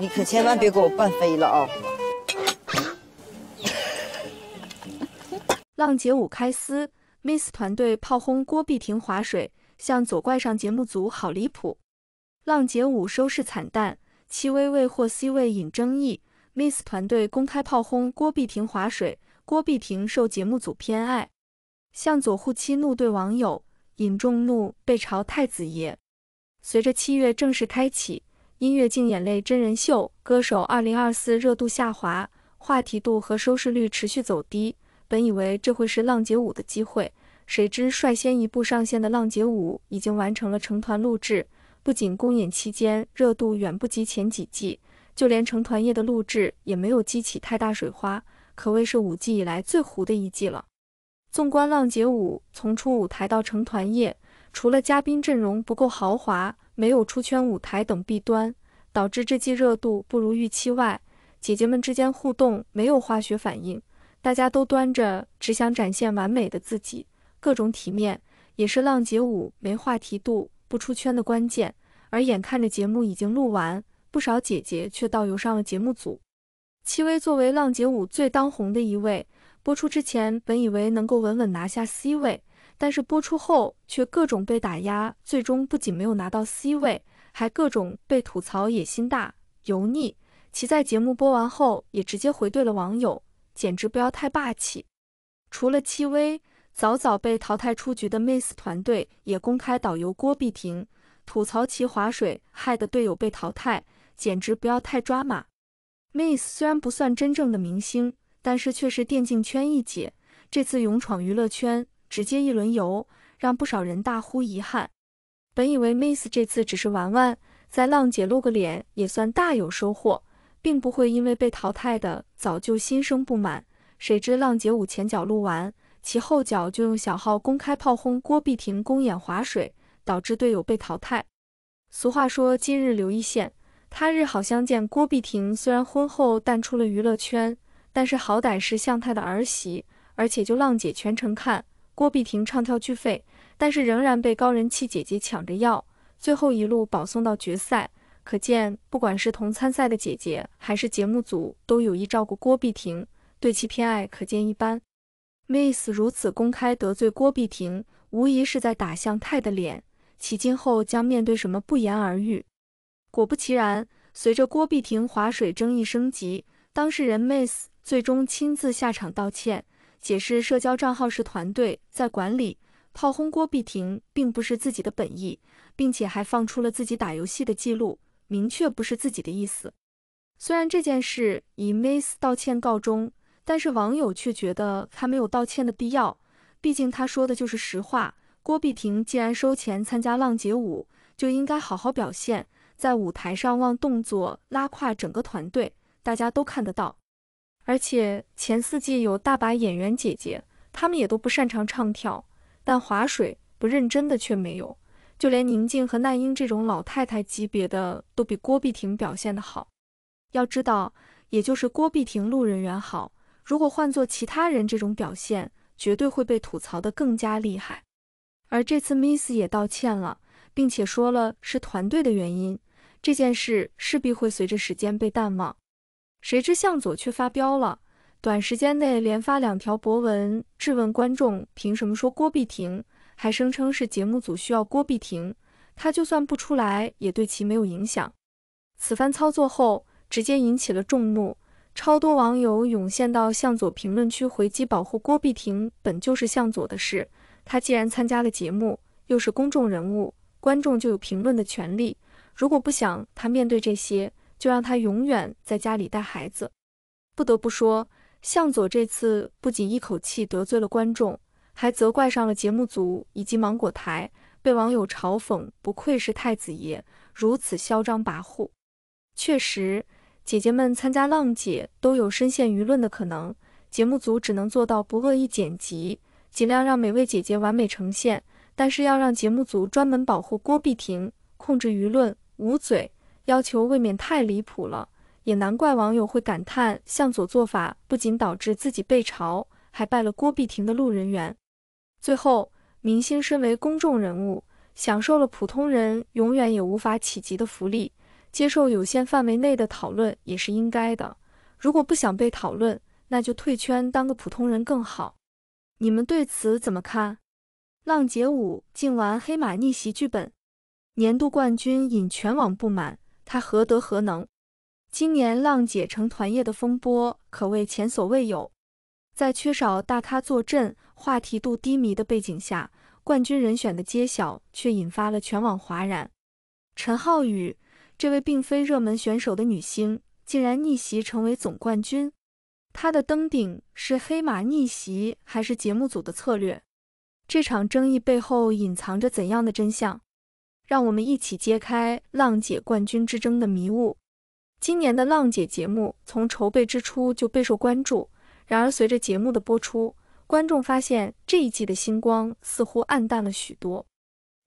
你可千万别给我拌飞了啊！浪姐五开撕，Miss 团队炮轰郭碧婷划水，向左怪上节目组好离谱。浪姐五收视惨淡，戚薇未获 C 位引争议，Miss 团队公开炮轰郭碧婷划水，郭碧婷受节目组偏爱，向佐护妻怒怼网友，引众怒被嘲太子爷。随着七月正式开启。音乐竞演类真人秀《歌手》2024热度下滑，话题度和收视率持续走低。本以为这会是浪姐五的机会，谁知率先一步上线的浪姐五已经完成了成团录制，不仅公演期间热度远不及前几季，就连成团夜的录制也没有激起太大水花，可谓是五季以来最糊的一季了。纵观浪姐五从出舞台到成团夜，除了嘉宾阵容不够豪华，没有出圈舞台等弊端，导致这季热度不如预期。外，姐姐们之间互动没有化学反应，大家都端着，只想展现完美的自己，各种体面，也是浪姐舞没话题度、不出圈的关键。而眼看着节目已经录完，不少姐姐却倒游上了节目组。戚薇作为浪姐舞最当红的一位，播出之前本以为能够稳稳拿下 C 位。但是播出后却各种被打压，最终不仅没有拿到 C 位，还各种被吐槽野心大、油腻。其在节目播完后也直接回怼了网友，简直不要太霸气。除了戚薇，早早被淘汰出局的 Miss 团队也公开导游郭碧婷，吐槽其划水，害得队友被淘汰，简直不要太抓马。Miss 虽然不算真正的明星，但是却是电竞圈一姐，这次勇闯娱乐圈。直接一轮游，让不少人大呼遗憾。本以为 Miss 这次只是玩玩，在浪姐露个脸也算大有收获，并不会因为被淘汰的早就心生不满。谁知浪姐舞前脚露完，其后脚就用小号公开炮轰郭碧婷公演划水，导致队友被淘汰。俗话说今日留一线，他日好相见。郭碧婷虽然婚后淡出了娱乐圈，但是好歹是向太的儿媳，而且就浪姐全程看。郭碧婷唱跳俱废，但是仍然被高人气姐姐抢着要，最后一路保送到决赛，可见不管是同参赛的姐姐，还是节目组都有意照顾郭碧婷，对其偏爱可见一斑。Miss 如此公开得罪郭碧婷，无疑是在打向太的脸，其今后将面对什么不言而喻。果不其然，随着郭碧婷划水争议升级，当事人 Miss 最终亲自下场道歉。解释社交账号是团队在管理，炮轰郭碧婷并不是自己的本意，并且还放出了自己打游戏的记录，明确不是自己的意思。虽然这件事以 Miss 道歉告终，但是网友却觉得他没有道歉的必要，毕竟他说的就是实话。郭碧婷既然收钱参加浪姐舞，就应该好好表现，在舞台上忘动作拉胯，整个团队大家都看得到。而且前四季有大把演员姐姐，她们也都不擅长唱跳，但划水不认真的却没有，就连宁静和那英这种老太太级别的都比郭碧婷表现得好。要知道，也就是郭碧婷路人缘好，如果换做其他人，这种表现绝对会被吐槽的更加厉害。而这次 Miss 也道歉了，并且说了是团队的原因，这件事势必会随着时间被淡忘。谁知向左却发飙了，短时间内连发两条博文，质问观众凭什么说郭碧婷，还声称是节目组需要郭碧婷，他就算不出来也对其没有影响。此番操作后，直接引起了众怒，超多网友涌现到向左评论区回击，保护郭碧婷本就是向左的事，他既然参加了节目，又是公众人物，观众就有评论的权利，如果不想他面对这些。就让他永远在家里带孩子。不得不说，向佐这次不仅一口气得罪了观众，还责怪上了节目组以及芒果台，被网友嘲讽不愧是太子爷，如此嚣张跋扈。确实，姐姐们参加《浪姐》都有深陷舆论的可能，节目组只能做到不恶意剪辑，尽量让每位姐姐完美呈现，但是要让节目组专门保护郭碧婷，控制舆论，捂嘴。要求未免太离谱了，也难怪网友会感叹向佐做法不仅导致自己被嘲，还败了郭碧婷的路人缘。最后，明星身为公众人物，享受了普通人永远也无法企及的福利，接受有限范围内的讨论也是应该的。如果不想被讨论，那就退圈当个普通人更好。你们对此怎么看？浪姐五竟玩黑马逆袭剧本，年度冠军引全网不满。他何德何能？今年浪姐成团夜的风波可谓前所未有，在缺少大咖坐镇、话题度低迷的背景下，冠军人选的揭晓却引发了全网哗然。陈浩宇，这位并非热门选手的女星，竟然逆袭成为总冠军。她的登顶是黑马逆袭，还是节目组的策略？这场争议背后隐藏着怎样的真相？让我们一起揭开浪姐冠军之争的迷雾。今年的浪姐节目从筹备之初就备受关注，然而随着节目的播出，观众发现这一季的星光似乎暗淡了许多，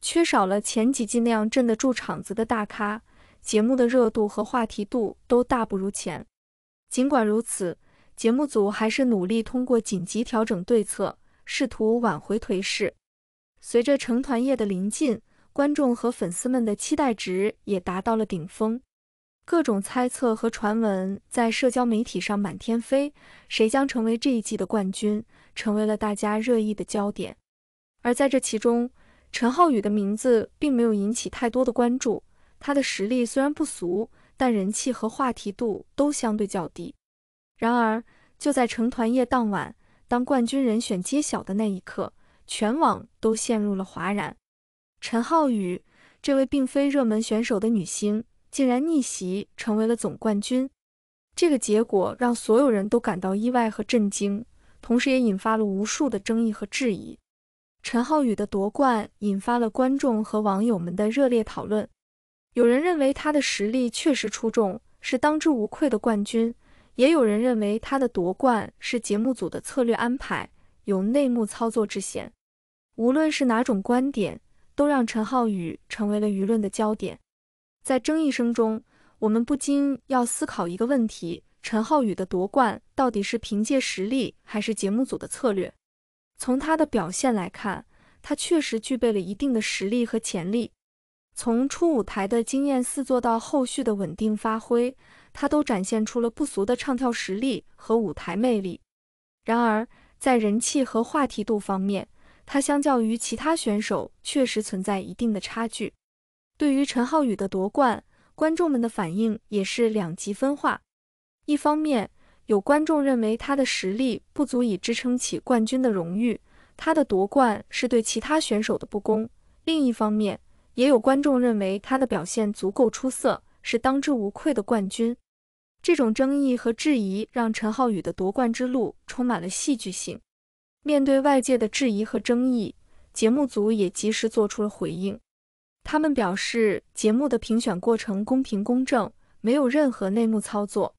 缺少了前几季那样镇得住场子的大咖，节目的热度和话题度都大不如前。尽管如此，节目组还是努力通过紧急调整对策，试图挽回颓势。随着成团夜的临近，观众和粉丝们的期待值也达到了顶峰，各种猜测和传闻在社交媒体上满天飞，谁将成为这一季的冠军，成为了大家热议的焦点。而在这其中，陈浩宇的名字并没有引起太多的关注。他的实力虽然不俗，但人气和话题度都相对较低。然而，就在成团夜当晚，当冠军人选揭晓的那一刻，全网都陷入了哗然。陈浩宇，这位并非热门选手的女星，竟然逆袭成为了总冠军。这个结果让所有人都感到意外和震惊，同时也引发了无数的争议和质疑。陈浩宇的夺冠引发了观众和网友们的热烈讨论。有人认为他的实力确实出众，是当之无愧的冠军；也有人认为他的夺冠是节目组的策略安排，有内幕操作之嫌。无论是哪种观点。都让陈浩宇成为了舆论的焦点。在争议声中，我们不禁要思考一个问题：陈浩宇的夺冠到底是凭借实力还是节目组的策略？从他的表现来看，他确实具备了一定的实力和潜力。从初舞台的惊艳四座到后续的稳定发挥，他都展现出了不俗的唱跳实力和舞台魅力。然而，在人气和话题度方面，他相较于其他选手确实存在一定的差距。对于陈浩宇的夺冠，观众们的反应也是两极分化。一方面，有观众认为他的实力不足以支撑起冠军的荣誉，他的夺冠是对其他选手的不公；另一方面，也有观众认为他的表现足够出色，是当之无愧的冠军。这种争议和质疑让陈浩宇的夺冠之路充满了戏剧性。面对外界的质疑和争议，节目组也及时做出了回应。他们表示，节目的评选过程公平公正，没有任何内幕操作。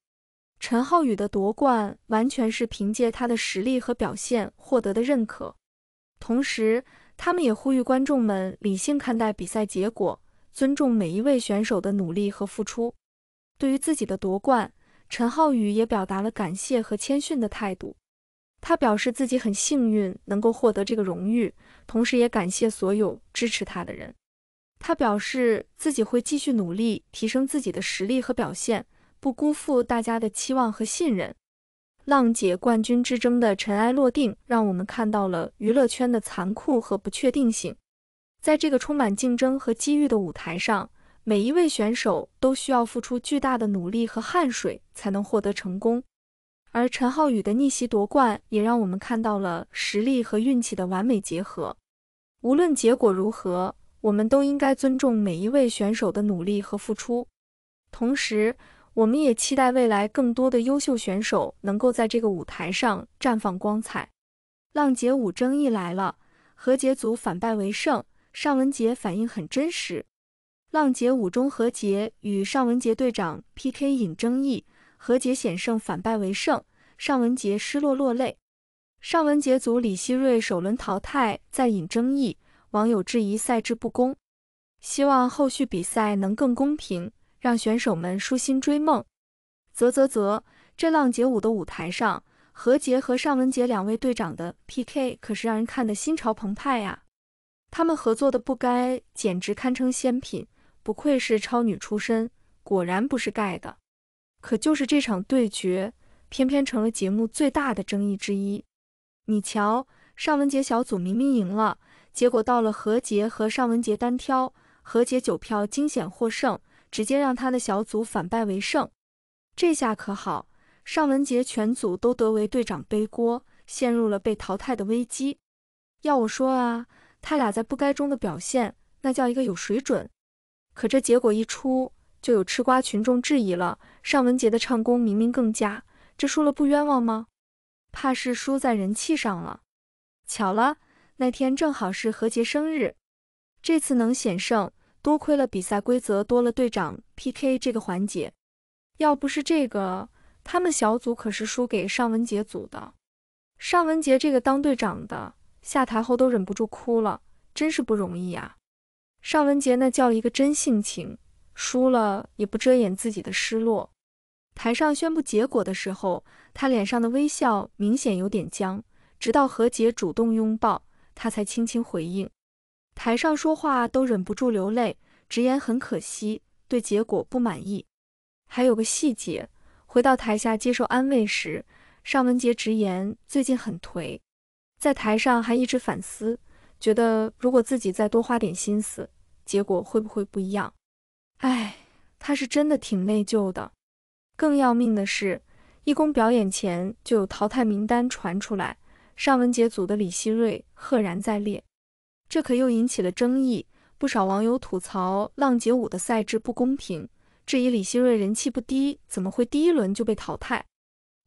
陈浩宇的夺冠完全是凭借他的实力和表现获得的认可。同时，他们也呼吁观众们理性看待比赛结果，尊重每一位选手的努力和付出。对于自己的夺冠，陈浩宇也表达了感谢和谦逊的态度。他表示自己很幸运能够获得这个荣誉，同时也感谢所有支持他的人。他表示自己会继续努力提升自己的实力和表现，不辜负大家的期望和信任。浪姐冠军之争的尘埃落定，让我们看到了娱乐圈的残酷和不确定性。在这个充满竞争和机遇的舞台上，每一位选手都需要付出巨大的努力和汗水才能获得成功。而陈浩宇的逆袭夺冠，也让我们看到了实力和运气的完美结合。无论结果如何，我们都应该尊重每一位选手的努力和付出。同时，我们也期待未来更多的优秀选手能够在这个舞台上绽放光彩。浪姐五争议来了，何洁组反败为胜，尚雯婕反应很真实。浪姐五中何洁与尚雯婕队长 PK 引争议。何洁险胜反败为胜，尚文杰失落落泪。尚文杰组李溪芮首轮淘汰再引争议，网友质疑赛制不公，希望后续比赛能更公平，让选手们舒心追梦。啧啧啧，这浪姐舞的舞台上，何洁和尚文杰两位队长的 PK 可是让人看得心潮澎湃呀！他们合作的不该简直堪称仙品，不愧是超女出身，果然不是盖的。可就是这场对决，偏偏成了节目最大的争议之一。你瞧，尚雯婕小组明明赢了，结果到了何洁和尚雯婕单挑，何洁九票惊险获胜，直接让她的小组反败为胜。这下可好，尚雯婕全组都得为队长背锅，陷入了被淘汰的危机。要我说啊，他俩在不该中的表现，那叫一个有水准。可这结果一出，就有吃瓜群众质疑了，尚文杰的唱功明明更佳，这输了不冤枉吗？怕是输在人气上了。巧了，那天正好是何洁生日，这次能险胜，多亏了比赛规则多了队长 PK 这个环节，要不是这个，他们小组可是输给尚文杰组的。尚文杰这个当队长的下台后都忍不住哭了，真是不容易呀。尚文杰那叫一个真性情。输了也不遮掩自己的失落。台上宣布结果的时候，他脸上的微笑明显有点僵，直到何洁主动拥抱他，才轻轻回应。台上说话都忍不住流泪，直言很可惜，对结果不满意。还有个细节，回到台下接受安慰时，尚雯婕直言最近很颓，在台上还一直反思，觉得如果自己再多花点心思，结果会不会不一样？哎，他是真的挺内疚的。更要命的是，义工表演前就有淘汰名单传出来，尚雯婕组的李希瑞赫然在列，这可又引起了争议。不少网友吐槽浪姐五的赛制不公平，质疑李希瑞人气不低怎么会第一轮就被淘汰。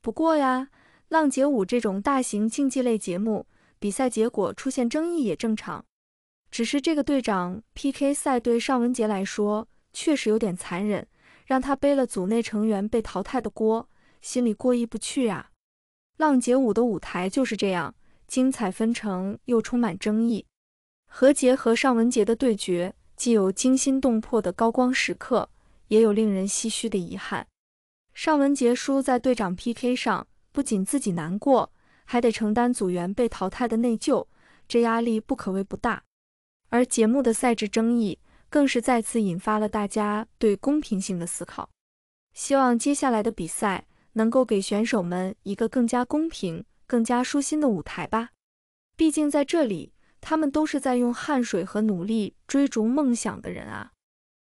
不过呀，浪姐五这种大型竞技类节目，比赛结果出现争议也正常。只是这个队长 PK 赛对尚雯婕来说。确实有点残忍，让他背了组内成员被淘汰的锅，心里过意不去啊。浪姐舞的舞台就是这样，精彩纷呈又充满争议。何洁和尚文杰的对决，既有惊心动魄的高光时刻，也有令人唏嘘的遗憾。尚文杰输在队长 PK 上，不仅自己难过，还得承担组员被淘汰的内疚，这压力不可谓不大。而节目的赛制争议。更是再次引发了大家对公平性的思考。希望接下来的比赛能够给选手们一个更加公平、更加舒心的舞台吧。毕竟在这里，他们都是在用汗水和努力追逐梦想的人啊。